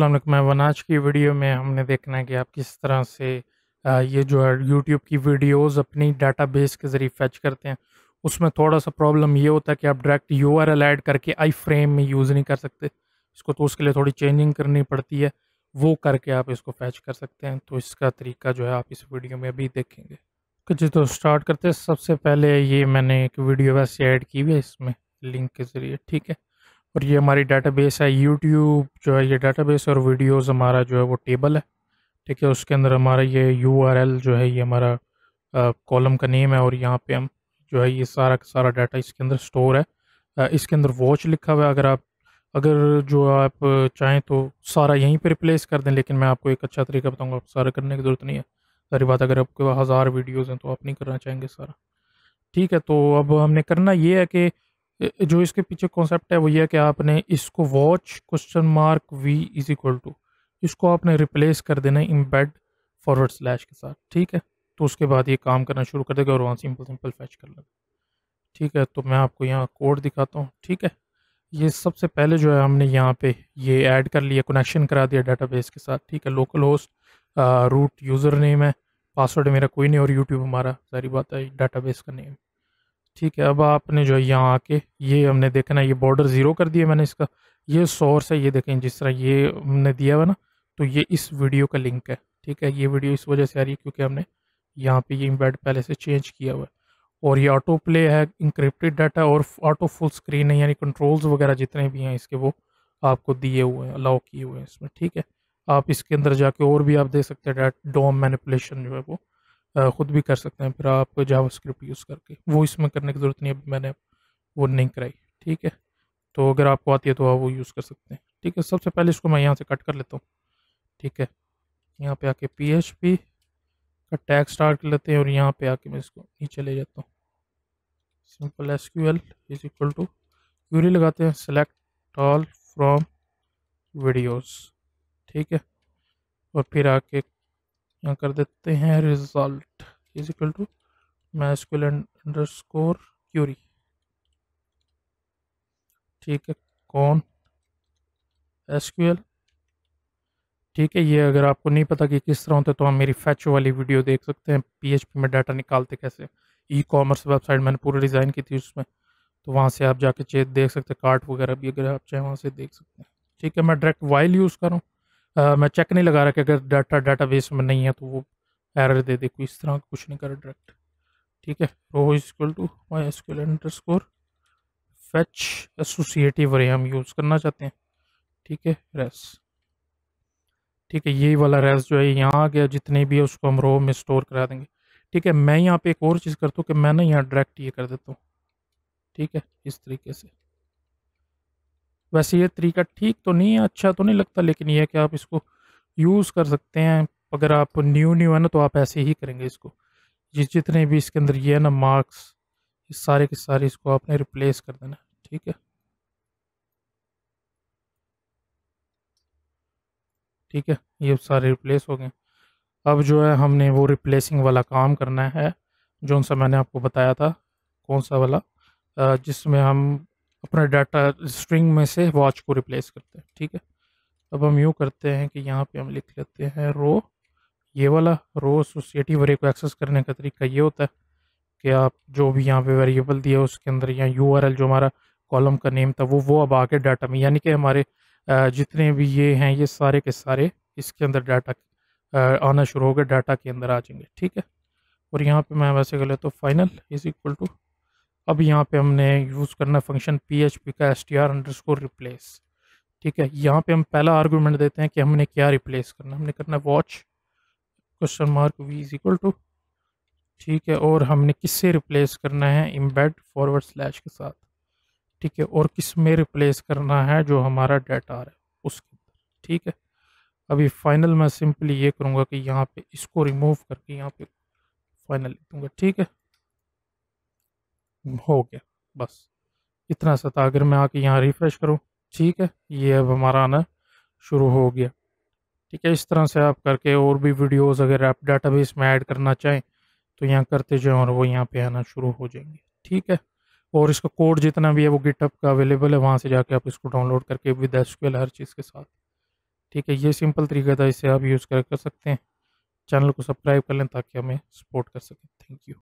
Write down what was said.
मैं आज की वीडियो में हमने देखना है कि आप किस तरह से ये जो है यूट्यूब की वीडियोस अपनी डाटाबेस के ज़रिए फैच करते हैं उसमें थोड़ा सा प्रॉब्लम ये होता है कि आप डायरेक्ट यू आर एल ऐड करके आई फ्रेम में यूज़ नहीं कर सकते इसको तो उसके लिए थोड़ी चेंजिंग करनी पड़ती है वो करके आप इसको फैच कर सकते हैं तो इसका तरीका जो है आप इस वीडियो में अभी देखेंगे जी तो स्टार्ट करते हैं सबसे पहले ये मैंने एक वीडियो वैसे ऐड की हुई है इसमें लिंक के ज़रिए ठीक है और ये हमारी बेस है यूट्यूब जो है ये डेटाबेस और वीडियोस हमारा जो है वो टेबल है ठीक है उसके अंदर हमारा ये यूआरएल जो है ये हमारा कॉलम का नेम है और यहाँ पे हम जो है ये सारा का सारा डाटा इसके अंदर स्टोर है आ, इसके अंदर वॉच लिखा हुआ है अगर आप अगर जो आप चाहें तो सारा यहीं पर रिप्लेस कर दें लेकिन मैं आपको एक अच्छा तरीका बताऊँगा आप सारा करने की ज़रूरत नहीं है सारी बात अगर आपके पास हज़ार वीडियोज़ हैं तो आप नहीं करना चाहेंगे सारा ठीक है तो अब हमने करना ये है कि जो इसके पीछे कॉन्सेप्ट है वो ये है कि आपने इसको watch question mark V is equal to इसको आपने रिप्लेस कर देना है इम्बेड फॉरवर्ड स्लैश के साथ ठीक है तो उसके बाद ये काम करना शुरू कर देगा और वहाँ सिंपल सिंपल फैच कर लेगा ठीक है तो मैं आपको यहाँ कोड दिखाता हूँ ठीक है ये सबसे पहले जो है हमने यहाँ पे ये ऐड कर लिया कनेक्शन करा दिया डाटाबेस के साथ ठीक है local host root user name है पासवर्ड मेरा कोई नहीं और यूट्यूब हमारा सारी बात है डाटाबेस का नेम ठीक है अब आपने जो है यहाँ आके ये हमने देखा ना ये बॉर्डर ज़ीरो कर दिया मैंने इसका ये सोर्स है ये देखें जिस तरह ये हमने दिया हुआ ना तो ये इस वीडियो का लिंक है ठीक है ये वीडियो इस वजह से आ रही है क्योंकि हमने यहाँ पे ये इम्बेड पहले से चेंज किया हुआ है और ये ऑटो प्ले है इंक्रिप्टेड डाटा और ऑटो फुल स्क्रीन है यानी कंट्रोल्स वगैरह जितने भी हैं इसके वो आपको दिए हुए हैं अलाउ किए हुए हैं इसमें ठीक है आप इसके अंदर जाके और भी आप देख सकते हैं डोम मैनिपुलेशन जो है वो ख़ुद भी कर सकते हैं फिर आप जावा स्क्रिप्ट यूज़ करके वो इसमें करने की ज़रूरत नहीं है मैंने वो नहीं कराई ठीक है तो अगर आपको आती है तो आप वो यूज़ कर सकते हैं ठीक है सबसे पहले इसको मैं यहाँ से कट कर लेता हूँ ठीक है यहाँ पे आके पी एच पी का टैग स्टार्ट कर लेते हैं और यहाँ पे आके मैं इसको नीचे ले जाता हूँ simple S Q L is equal to query लगाते हैं सेलेक्ट ऑल फ्रॉम वीडियोज़ ठीक है और फिर आके यहाँ कर देते हैं result is equal to mysql underscore query ठीक है कौन एसक्यूएल ठीक है ये अगर आपको नहीं पता कि किस तरह होता है तो आप मेरी फैच वाली वीडियो देख सकते हैं पीएचपी में डाटा निकालते कैसे ई कॉमर्स वेबसाइट मैंने पूरी डिज़ाइन की थी उसमें तो वहाँ से आप जाके चेक देख सकते हैं कार्ट वगैरह भी अगर आप चाहें वहाँ से देख सकते हैं ठीक है मैं डायरेक्ट वाइल यूज़ करूँ आ, मैं चेक नहीं लगा रहा कि अगर डाटा डाटा बेस में नहीं है तो वो एरर दे दे कोई इस तरह कुछ नहीं करा डायरेक्ट ठीक है row is equal to mysql underscore fetch associative array हम यूज़ करना चाहते हैं ठीक है रेस ठीक है यही वाला रेस जो है यहाँ आ गया जितने भी है उसको हम रो में स्टोर करा देंगे ठीक है मैं यहाँ पे एक और चीज़ करता हूँ कि मैं ना यहाँ डायरेक्ट ये कर देता हूँ ठीक है इस तरीके से वैसे ये तरीका ठीक तो नहीं है अच्छा तो नहीं लगता लेकिन यह कि आप इसको यूज़ कर सकते हैं अगर आप न्यू न्यू है ना तो आप ऐसे ही करेंगे इसको जिस जितने भी इसके अंदर ये है ना मार्क्स इस सारे के सारे इसको आपने रिप्लेस कर देना ठीक है ठीक है ये सारे रिप्लेस हो गए अब जो है हमने वो रिप्लेसिंग वाला काम करना है जो सा मैंने आपको बताया था कौन सा वाला जिसमें हम अपना डाटा स्ट्रिंग में से वॉच को रिप्लेस करते हैं ठीक है अब हम यूँ करते हैं कि यहाँ पे हम लिख लेते हैं रो ये वाला रो एसोसिएटिव अरे को एक्सेस करने का तरीका ये होता है कि आप जो भी यहाँ पे वेरिएबल दिया उसके अंदर या यू जो हमारा कॉलम का नेम था वो वो अब आके डाटा में यानी कि हमारे जितने भी ये हैं ये सारे के सारे इसके अंदर डाटा आना शुरू हो गया डाटा के अंदर आ जाएंगे ठीक है और यहाँ पे मैं वैसे कर लेता तो फाइनल इज़ इक्वल टू अब यहाँ पे हमने यूज़ करना है फंक्शन पी एच पी का S T R underscore replace ठीक है यहाँ पे हम पहला आर्गूमेंट देते हैं कि हमने क्या रिप्लेस करना है हमने करना है watch question mark V is equal to ठीक है और हमने किससे रिप्लेस करना है इम्बेड फॉरवर्ड स्लैश के साथ ठीक है और किस में रिप्लेस करना है जो हमारा डाटा है उसके अंदर ठीक है अभी फाइनल मैं सिंपली ये करूँगा कि यहाँ पे इसको रिमूव करके यहाँ पे फाइनल लिख दूँगा ठीक है हो गया बस इतना सा था अगर मैं आके यहाँ रिफ़्रेश करूँ ठीक है ये अब हमारा आना शुरू हो गया ठीक है इस तरह से आप करके और भी वीडियोस अगर आप डाटाबेस में ऐड करना चाहें तो यहाँ करते जाए और वो यहाँ पे आना शुरू हो जाएंगे ठीक है और इसका कोड जितना भी है वो गिटअप का अवेलेबल है वहाँ से जाके आप इसको डाउनलोड करके विद एस हर चीज़ के साथ ठीक है ये सिंपल तरीका था इसे आप यूज़ कर कर सकते हैं चैनल को सब्सक्राइब कर लें ताकि हमें सपोर्ट कर सकें थैंक यू